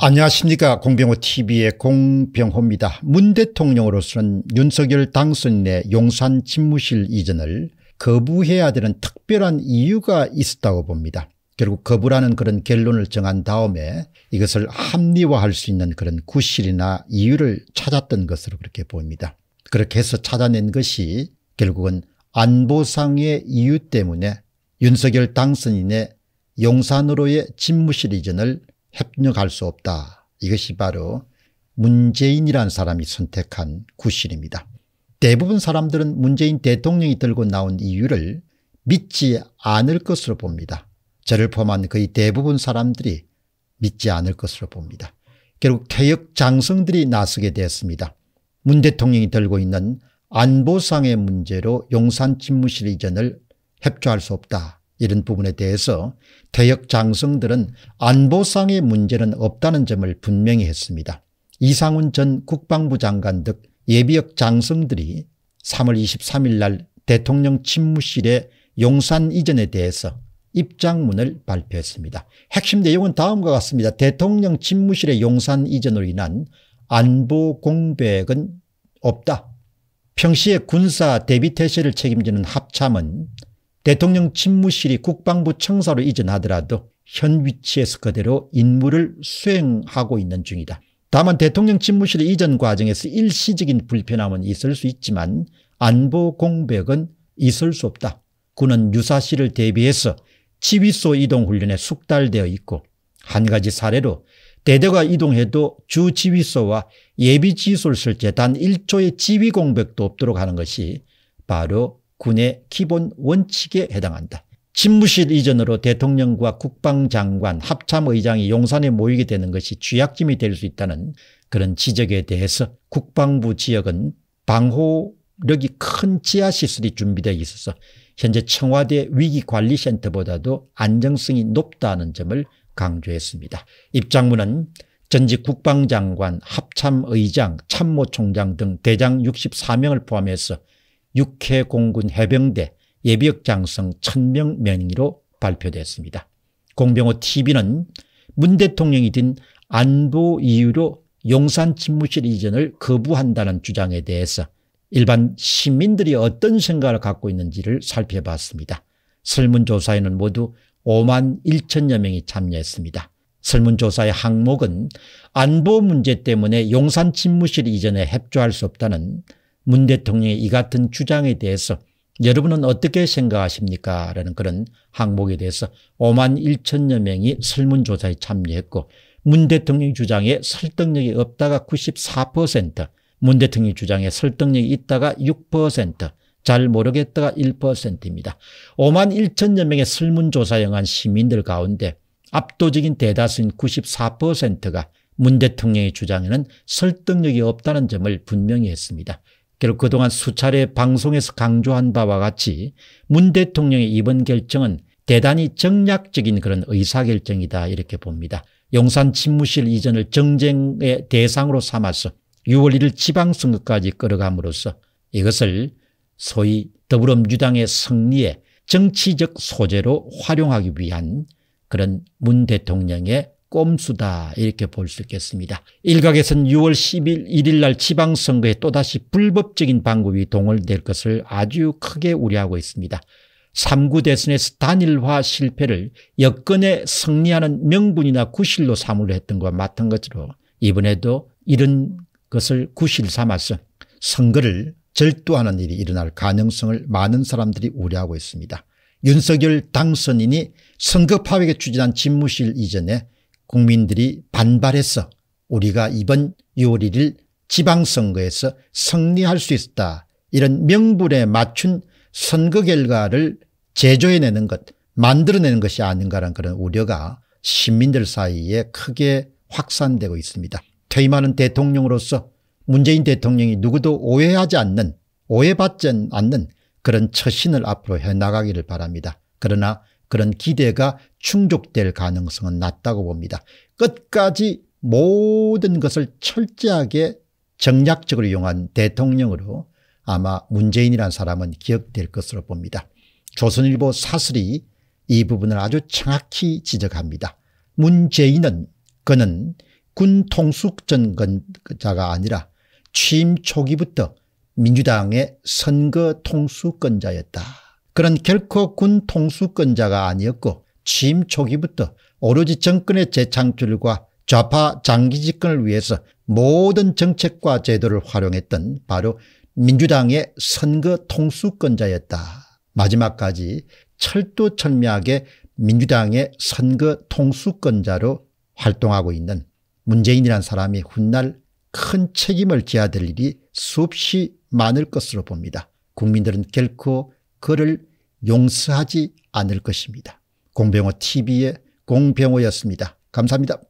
안녕하십니까 공병호 tv의 공병호입니다. 문 대통령으로서는 윤석열 당선인의 용산 집무실 이전을 거부해야 되는 특별한 이유가 있었다고 봅니다. 결국 거부라는 그런 결론을 정한 다음에 이것을 합리화할 수 있는 그런 구실이나 이유를 찾았던 것으로 그렇게 보입니다. 그렇게 해서 찾아낸 것이 결국은 안보상의 이유 때문에 윤석열 당선인의 용산으로의 집무실 이전을 협력할 수 없다. 이것이 바로 문재인이라는 사람이 선택한 구실입니다. 대부분 사람들은 문재인 대통령이 들고 나온 이유를 믿지 않을 것으로 봅니다. 저를 포함한 거의 대부분 사람들이 믿지 않을 것으로 봅니다. 결국 퇴역 장성들이 나서게 되었습니다. 문 대통령이 들고 있는 안보상의 문제로 용산 집무실 이전을 협조할 수 없다. 이런 부분에 대해서 대역 장성들은 안보상의 문제는 없다는 점을 분명히 했습니다. 이상훈 전 국방부 장관 등 예비역 장성들이 3월 23일 날 대통령 집무실의 용산 이전에 대해서 입장문을 발표했습니다. 핵심 내용은 다음과 같습니다. 대통령 집무실의 용산 이전으로 인한 안보 공백은 없다. 평시에 군사 대비태세를 책임지는 합참은 대통령 집무실이 국방부 청사로 이전하더라도 현 위치에서 그대로 임무를 수행하고 있는 중이다. 다만 대통령 집무실 의 이전 과정에서 일시적인 불편함은 있을 수 있지만 안보 공백은 있을 수 없다. 군은 유사시를 대비해서 지휘소 이동 훈련에 숙달되어 있고 한 가지 사례로 대대가 이동해도 주지휘소와 예비지휘소를 설치해 단 1초의 지휘 공백도 없도록 하는 것이 바로 군의 기본 원칙에 해당한다. 집무실 이전으로 대통령과 국방장관, 합참의장이 용산에 모이게 되는 것이 쥐약짐이 될 수 있다는 그런 지적에 대해서 국방부 지역은 방호력이 큰 지하시설이 준비되어 있어서 현재 청와대 위기관리센터보다도 안정성이 높다는 점을 강조했습니다. 입장문은 전직 국방장관, 합참의장, 참모총장 등 대장 64명을 포함해서 육해공군 해병대 예비역 장성 1000명 명의로 발표됐습니다. 공병호 TV는 문 대통령이 든 안보 이유로 용산 집무실 이전을 거부한다는 주장에 대해서 일반 시민들이 어떤 생각을 갖고 있는지를 살펴봤습니다. 설문조사에는 모두 5만 1천여 명이 참여했습니다. 설문조사의 항목은 안보 문제 때문에 용산 집무실 이전에 협조할 수 없다는 문 대통령의 이 같은 주장에 대해서 여러분은 어떻게 생각하십니까? 라는 그런 항목에 대해서 5만 1천여 명이 설문조사에 참여했고 문 대통령 주장에 설득력이 없다가 94%, 문 대통령 주장에 설득력이 있다가 6%, 잘 모르겠다가 1%입니다. 5만 1천여 명의 설문조사에 한 시민들 가운데 압도적인 대다수인 94%가 문 대통령의 주장에는 설득력이 없다는 점을 분명히 했습니다. 결국 그동안 수차례 방송에서 강조한 바와 같이 문 대통령의 이번 결정은 대단히 정략적인 그런 의사결정이다 이렇게 봅니다. 용산 침무실 이전을 정쟁의 대상으로 삼아서 6월 1일 지방선거까지 끌어감으로써 이것을 소위 더불어민주당의 승리에 정치적 소재로 활용하기 위한 그런 문 대통령의 꼼수다 이렇게 볼 수 있겠습니다. 일각에서는 6월 1 1일 날 지방선거에 또다시 불법적인 방법이 동원될 것을 아주 크게 우려하고 있습니다. 3구 대선에서 단일화 실패를 여건에 승리하는 명분이나 구실로 삼으려 했던 것과 같은 것으로 이번에도 이런 것을 구실 삼아서 선거를 절도하는 일이 일어날 가능성을 많은 사람들이 우려하고 있습니다. 윤석열 당선인이 선거 파업에 추진한 집무실 이전에 국민들이 반발해서 우리가 이번 6월 1일 지방선거에서 승리할 수 있다 이런 명분에 맞춘 선거 결과를 제조해내는 것 만들어내는 것이 아닌가라는 그런 우려가 시민들 사이에 크게 확산되고 있습니다. 퇴임하는 대통령으로서 문재인 대통령이 누구도 오해하지 않는 오해받지 않는 그런 처신을 앞으로 해나가기를 바랍니다. 그러나 그런 기대가 충족될 가능성은 낮다고 봅니다. 끝까지 모든 것을 철저하게 정략적으로 이용한 대통령으로 아마 문재인이라는 사람은 기억될 것으로 봅니다. 조선일보 사슬이 이 부분을 아주 정확히 지적합니다. 문재인은 그는 군 통숙 전권자가 아니라 취임 초기부터 민주당의 선거 통수권자였다. 그는 결코 군 통수권자가 아니었고 취임 초기부터 오로지 정권의 재창출과 좌파 장기 집권을 위해서 모든 정책과 제도를 활용했던 바로 민주당의 선거 통수권자였다. 마지막까지 철두철미하게 민주당의 선거 통수권자로 활동하고 있는 문재인이란 사람이 훗날 큰 책임을 져야 될 일이 수없이 많을 것으로 봅니다. 국민들은 결코 그를 용서하지 않을 것입니다. 공병호 TV의 공병호였습니다. 감사합니다.